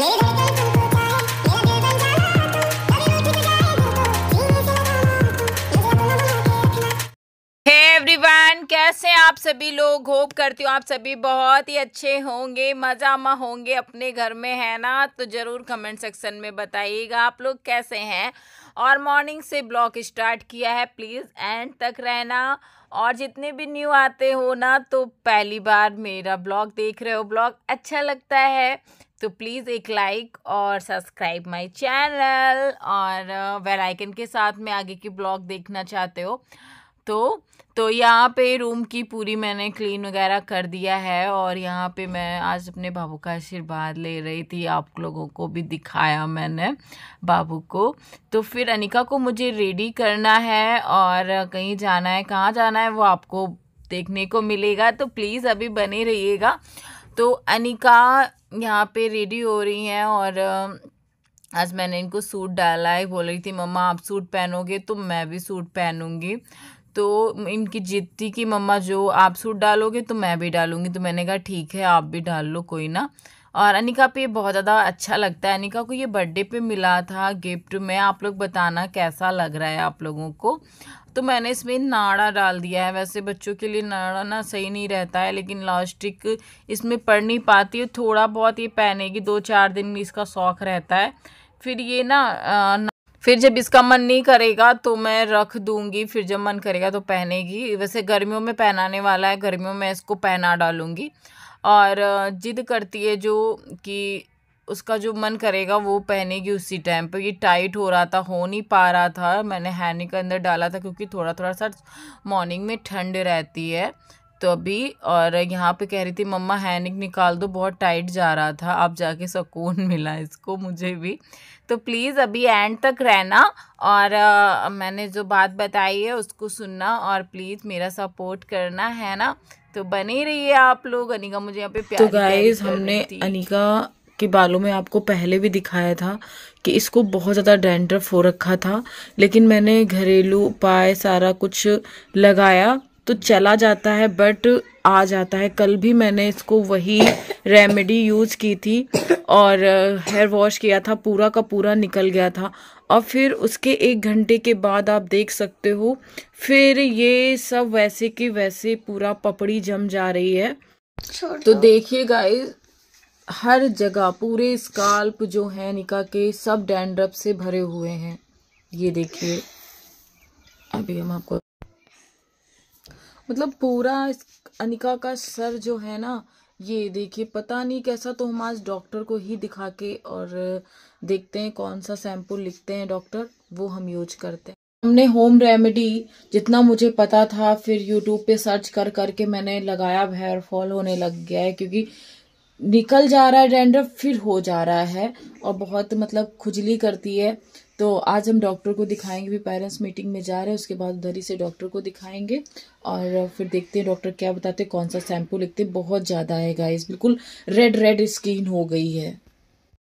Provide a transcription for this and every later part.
Let it go. कैसे आप सभी लोग होप करती हूँ आप सभी बहुत ही अच्छे होंगे मज़ा मा होंगे अपने घर में है ना तो ज़रूर कमेंट सेक्शन में बताइएगा आप लोग कैसे हैं और मॉर्निंग से ब्लॉग स्टार्ट किया है प्लीज़ एंड तक रहना और जितने भी न्यू आते हो ना तो पहली बार मेरा ब्लॉग देख रहे हो ब्लॉग अच्छा लगता है तो प्लीज़ एक लाइक और सब्सक्राइब माय चैनल और बेल uh, आइकन के साथ में आगे की ब्लॉग देखना चाहते हो तो तो यहाँ पे रूम की पूरी मैंने क्लीन वगैरह कर दिया है और यहाँ पे मैं आज अपने बाबू का आशीर्वाद ले रही थी आप लोगों को भी दिखाया मैंने बाबू को तो फिर अनिका को मुझे रेडी करना है और कहीं जाना है कहाँ जाना है वो आपको देखने को मिलेगा तो प्लीज़ अभी बने रहिएगा तो अनिका यहाँ पे रेडी हो रही हैं और आज मैंने इनको सूट डाला है बोल रही थी मम्मा आप सूट पहनोगे तो मैं भी सूट पहनूंगी तो इनकी जीती थी कि मम्मा जो आप सूट डालोगे तो मैं भी डालूँगी तो मैंने कहा ठीक है आप भी डाल लो कोई ना और अनिका पे बहुत ज़्यादा अच्छा लगता है अनिका को ये बर्थडे पे मिला था गिफ्ट में आप लोग बताना कैसा लग रहा है आप लोगों को तो मैंने इसमें नाड़ा डाल दिया है वैसे बच्चों के लिए नाड़ा ना सही नहीं रहता है लेकिन लास्टिक इसमें पड़ नहीं पाती है थोड़ा बहुत ये पहनेगी दो चार दिन में इसका शौक़ रहता है फिर ये ना, ना फिर जब इसका मन नहीं करेगा तो मैं रख दूंगी फिर जब मन करेगा तो पहनेगी वैसे गर्मियों में पहनाने वाला है गर्मियों में इसको पहना डालूंगी और जिद करती है जो कि उसका जो मन करेगा वो पहनेगी उसी टाइम पर ये टाइट हो रहा था हो नहीं पा रहा था मैंने हैनी के अंदर डाला था क्योंकि थोड़ा थोड़ा सा मॉर्निंग में ठंड रहती है तो अभी और यहाँ पे कह रही थी मम्मा हैनिक निकाल दो बहुत टाइट जा रहा था अब जाके सुकून मिला इसको मुझे भी तो प्लीज़ अभी एंड तक रहना और आ, मैंने जो बात बताई है उसको सुनना और प्लीज़ मेरा सपोर्ट करना है ना तो बने रहिए आप लोग अनिका मुझे यहाँ पे प्यार तो गाइस हमने अनिका के बालों में आपको पहले भी दिखाया था कि इसको बहुत ज़्यादा डेंड्रफ हो रखा था लेकिन मैंने घरेलू उपाय सारा कुछ लगाया तो चला जाता है बट आ जाता है कल भी मैंने इसको वही रेमेडी यूज़ की थी और हेयर uh, वॉश किया था पूरा का पूरा निकल गया था और फिर उसके एक घंटे के बाद आप देख सकते हो फिर ये सब वैसे कि वैसे पूरा पपड़ी जम जा रही है तो देखिए गाइस हर जगह पूरे स्काल्प जो है निका के सब डैंड्रप से भरे हुए हैं ये देखिए अभी हम आपको मतलब पूरा इस अनिका का सर जो है ना ये देखिए पता नहीं कैसा तो हम आज डॉक्टर को ही दिखा के और देखते हैं कौन सा शैम्पू लिखते हैं डॉक्टर वो हम यूज करते हैं हमने होम रेमेडी जितना मुझे पता था फिर यूट्यूब पे सर्च कर करके मैंने लगाया हेयर फॉल होने लग गया है क्योंकि निकल जा रहा है डेंडर फिर हो जा रहा है और बहुत मतलब खुजली करती है तो आज हम डॉक्टर को दिखाएंगे भी पेरेंट्स मीटिंग में जा रहे हैं उसके बाद उधर ही से डॉक्टर को दिखाएंगे और फिर देखते हैं डॉक्टर क्या बताते हैं कौन सा शैम्पू लिखते हैं बहुत ज़्यादा है गाइस बिल्कुल रेड रेड स्किन हो गई है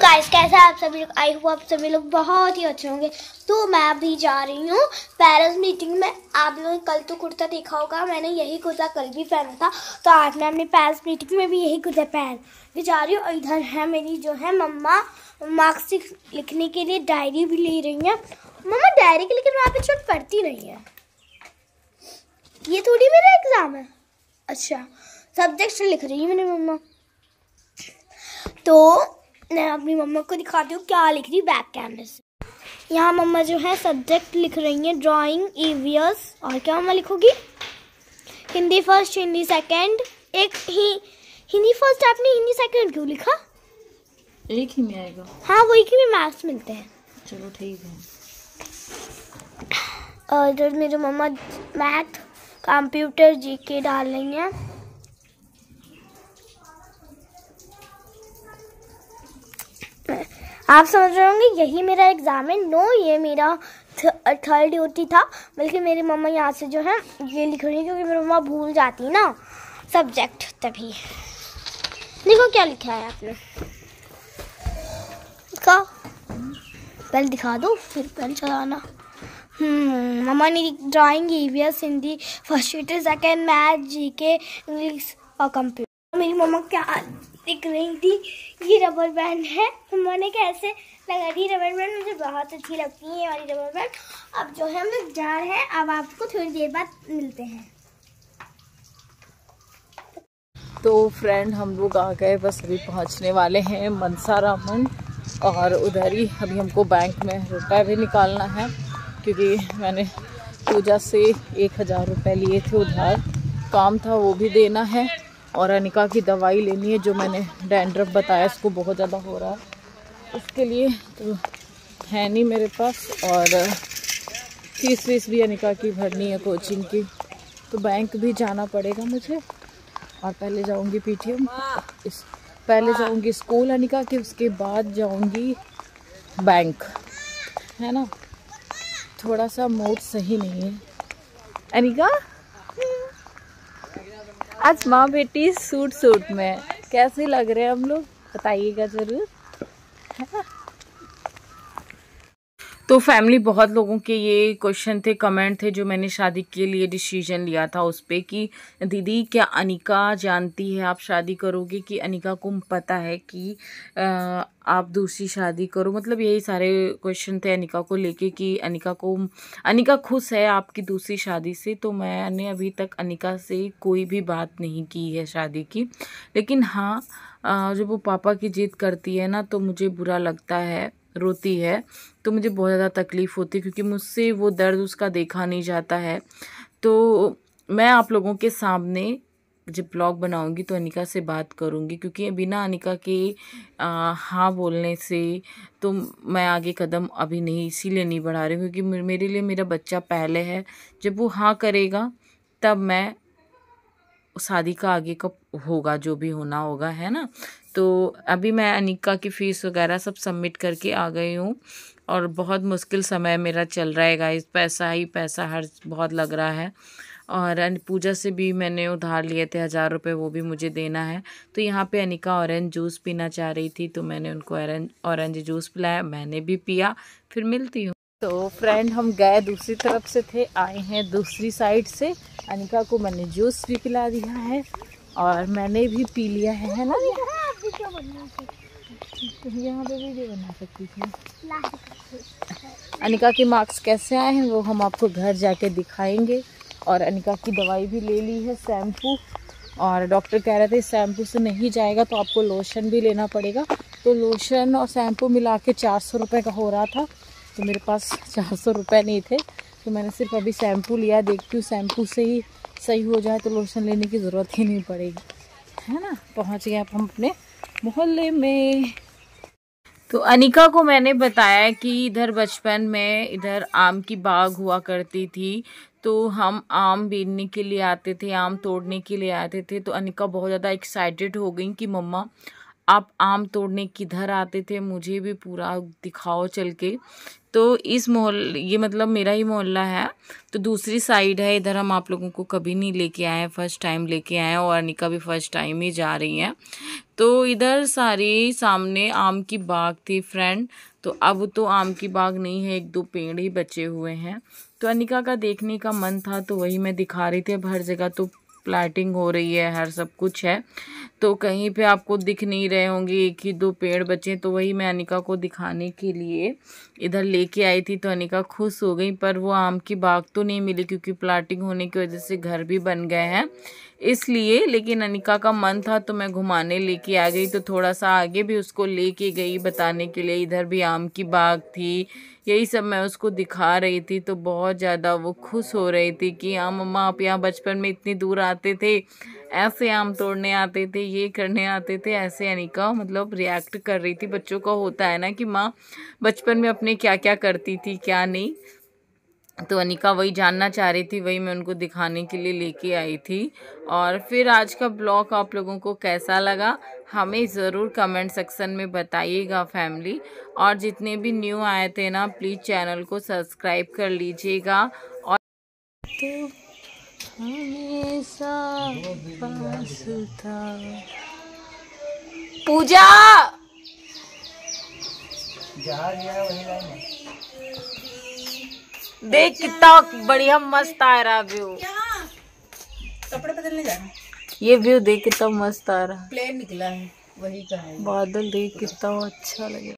गाइस कैसा है आप सभी लोग आई होप आप सभी लोग बहुत ही अच्छे होंगे तो मैं अभी जा रही हूँ पेरेंट्स मीटिंग में आप लोगों ने कल तो कुर्ता देखा होगा मैंने यही कुर्ता कल भी पहना था तो आज मैं अपनी पेरेंट्स मीटिंग में भी यही कुर्ता पहन के जा रही हूँ और इधर है मेरी जो है मम्मा मार्क्स लिखने के लिए डायरी भी ले रही हैं मम्मा डायरी की लेकिन वहाँ पे छोट पढ़ती नहीं है ये थोड़ी मेरा एग्ज़ाम है अच्छा सब्जेक्ट लिख रही है मेरी मम्मा तो मैं अपनी मम्मा को दिखाती हूँ क्या लिख रही बैक कैमरे से यहाँ मम्मा जो है सब्जेक्ट लिख रही हैं ड्राइंग एवियस और क्या मम्मा लिखोगी हिंदी फर्स्ट हिंदी सेकंड एक ही हिंदी फर्स्ट आपने हिंदी सेकंड क्यों लिखा एक ही में आएगा हाँ वो एक ही में मार्क्स मिलते हैं चलो ठीक है और इधर मेरे मम्मा मैथ कंप्यूटर जी के डाल रही हैं आप समझ रहे होंगे यही मेरा एग्ज़ाम है नो ये मेरा थर्ड ड्यूटी था बल्कि मेरी मम्मा यहाँ से जो है ये लिख रही है क्योंकि मेरी मम्मा भूल जाती ना सब्जेक्ट तभी देखो क्या लिखा है आपने इसका पहले दिखा दो फिर पहले चलाना हम्म, मम्मा ने ड्राइंग ईवीएस हिंदी फर्स्ट यूटर second math G K English और कंप्यूटर मेरी मम्मा क्या दिख रही थी ये रबर बैंड है मम्मा ने कैसे लगा दी रबर बैंड मुझे बहुत अच्छी लगती है ये वाली रबर बैंड अब जो है हम लोग जा रहे हैं अब आपको थोड़ी देर बाद मिलते हैं तो फ्रेंड हम लोग आ गए बस अभी पहुंचने वाले हैं मनसा रामन और उधर ही अभी हमको बैंक में रुपए भी निकालना है क्योंकि मैंने पूजा से एक हज़ार रुपये लिए थे उधार काम था वो भी देना है और अनिका की दवाई लेनी है जो मैंने डैंड्रफ बताया उसको बहुत ज़्यादा हो रहा है उसके लिए तो है नहीं मेरे पास और फीस वीस भी अनिका की भरनी है कोचिंग की तो बैंक भी जाना पड़ेगा मुझे और पहले जाऊंगी पीटीएम इस पहले हाँ। जाऊंगी स्कूल अनिका के उसके बाद जाऊंगी बैंक है ना थोड़ा सा मूड सही नहीं है अनिका आज माँ बेटी सूट सूट में कैसे लग रहे हैं हम लोग बताइएगा ज़रूर है ना तो फैमिली बहुत लोगों के ये क्वेश्चन थे कमेंट थे जो मैंने शादी के लिए डिसीजन लिया था उस पर कि दीदी क्या अनिका जानती है आप शादी करोगे कि अनिका को पता है कि आप दूसरी शादी करो मतलब यही सारे क्वेश्चन थे अनिका को लेके कि अनिका को अनिका खुश है आपकी दूसरी शादी से तो मैंने अभी तक अनिका से कोई भी बात नहीं की है शादी की लेकिन हाँ जब वो पापा की जीत करती है ना तो मुझे बुरा लगता है रोती है तो मुझे बहुत ज़्यादा तकलीफ़ होती है क्योंकि मुझसे वो दर्द उसका देखा नहीं जाता है तो मैं आप लोगों के सामने जब ब्लॉग बनाऊंगी तो अनिका से बात करूंगी क्योंकि बिना अनिका के आ, हाँ बोलने से तो मैं आगे कदम अभी नहीं इसीलिए नहीं बढ़ा रही क्योंकि मेरे लिए मेरा बच्चा पहले है जब वो हाँ करेगा तब मैं शादी का आगे कब होगा जो भी होना होगा है ना तो अभी मैं अनिका की फ़ीस वगैरह सब सबमिट करके आ गई हूँ और बहुत मुश्किल समय मेरा चल रहा है गाइस पैसा ही पैसा हर बहुत लग रहा है और पूजा से भी मैंने उधार लिए थे हज़ार रुपये वो भी मुझे देना है तो यहाँ पे अनिका ऑरेंज जूस पीना चाह रही थी तो मैंने उनको ऑरेंज ऑरेंज जूस पिलाया मैंने भी पिया फिर मिलती हूँ तो फ्रेंड हम गए दूसरी तरफ से थे आए हैं दूसरी साइड से अनिका को मैंने जूस भी पिला दिया है और मैंने भी पी लिया है, है ना बना सकती यहाँ पे वीडियो बना सकती थी अनिका के मार्क्स कैसे आए हैं वो हम आपको घर जाके दिखाएंगे और अनिका की दवाई भी ले ली है शैम्पू और डॉक्टर कह रहे थे शैम्पू से नहीं जाएगा तो आपको लोशन भी लेना पड़ेगा तो लोशन और शैम्पू मिला के चार सौ रुपये का हो रहा था तो मेरे पास चार सौ रुपये नहीं थे तो मैंने सिर्फ अभी शैम्पू लिया देखती हूँ शैम्पू से ही सही हो जाए तो लोशन लेने की ज़रूरत ही नहीं पड़ेगी है ना पहुँच गए आप हम अपने मोहल्ले में तो अनिका को मैंने बताया कि इधर बचपन में इधर आम की बाग हुआ करती थी तो हम आम बीनने के लिए आते थे आम तोड़ने के लिए आते थे तो अनिका बहुत ज़्यादा एक्साइटेड हो गई कि मम्मा आप आम तोड़ने किधर आते थे मुझे भी पूरा दिखाओ चल के तो इस मोहल ये मतलब मेरा ही मोहल्ला है तो दूसरी साइड है इधर हम आप लोगों को कभी नहीं लेके आए हैं फर्स्ट टाइम लेके आए हैं और अनिका भी फर्स्ट टाइम ही जा रही हैं तो इधर सारी सामने आम की बाग थी फ्रेंड तो अब तो आम की बाग नहीं है एक दो पेड़ ही बचे हुए हैं तो अनिका का देखने का मन था तो वही मैं दिखा रही थी अब हर जगह तो प्लाटिंग हो रही है हर सब कुछ है तो कहीं पे आपको दिख नहीं रहे होंगे एक ही दो पेड़ बचे तो वही मैं अनिका को दिखाने के लिए इधर लेके आई थी तो अनिका खुश हो गई पर वो आम की बाग तो नहीं मिली क्योंकि प्लाटिंग होने की वजह से घर भी बन गए हैं इसलिए लेकिन अनिका का मन था तो मैं घुमाने लेके आ गई तो थोड़ा सा आगे भी उसको लेके गई बताने के लिए इधर भी आम की बाग थी यही सब मैं उसको दिखा रही थी तो बहुत ज़्यादा वो खुश हो रही थी कि हाँ मम्मा आप यहाँ बचपन में इतनी दूर आ आते थे ऐसे आम तोड़ने आते थे ये करने आते थे ऐसे अनिका मतलब रिएक्ट कर रही थी बच्चों का होता है ना कि माँ बचपन में अपने क्या क्या करती थी क्या नहीं तो अनिका वही जानना चाह रही थी वही मैं उनको दिखाने के लिए लेके आई थी और फिर आज का ब्लॉग आप लोगों को कैसा लगा हमें ज़रूर कमेंट सेक्शन में बताइएगा फैमिली और जितने भी न्यू आए थे ना प्लीज़ चैनल को सब्सक्राइब कर लीजिएगा और तो हमेशा पास था पूजा देख कितना बढ़िया मस्त आ रहा व्यू कपड़े बदलने जाना ये व्यू देख कितना मस्त आ रहा प्लेन निकला है वही का है बादल देख कितना अच्छा लगे